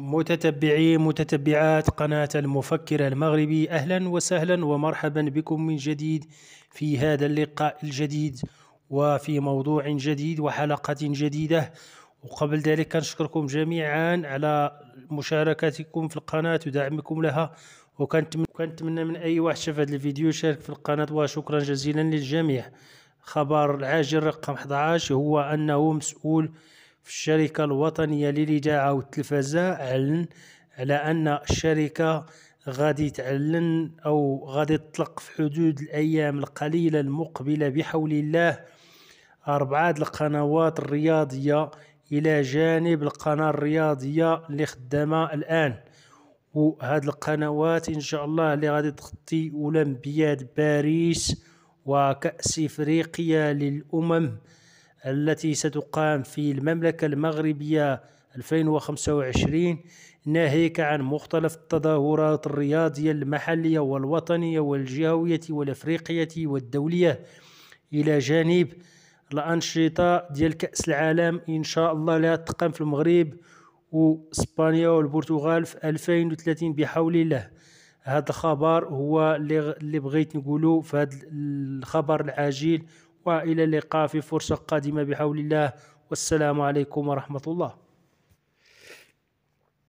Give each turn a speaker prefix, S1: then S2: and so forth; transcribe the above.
S1: متتبعي متتبعات قناة المفكر المغربي أهلا وسهلا ومرحبا بكم من جديد في هذا اللقاء الجديد وفي موضوع جديد وحلقة جديدة وقبل ذلك كنشكركم جميعا على مشاركتكم في القناة ودعمكم لها وكنتمنى من أي واحد شاف هذا الفيديو يشارك في القناة وشكرا جزيلا للجميع خبر العاجل رقم 11 هو أنه مسؤول في الشركة الوطنية للإذاعة والتلفزة أعلن على أن الشركة غادي تعلن أو غادي تطلق في حدود الأيام القليلة المقبلة بحول الله أربعة القنوات الرياضية إلى جانب القناة الرياضية اللي خدامة الآن وهاد القنوات إن شاء الله اللي غادي تغطي أولمبياد باريس وكأس إفريقيا للأمم التي ستقام في المملكة المغربية 2025 ناهيك عن مختلف التظاهرات الرياضية المحلية والوطنية والجهوية والأفريقية والدولية إلى جانب الأنشطة ديال كأس العالم إن شاء الله لا تقام في المغرب وإسبانيا والبرتغال في 2030 بحول الله هذا الخبر هو اللي بغيت نقوله في هذا الخبر العاجل والى اللقاء في فرصه قادمه بحول الله والسلام عليكم ورحمه الله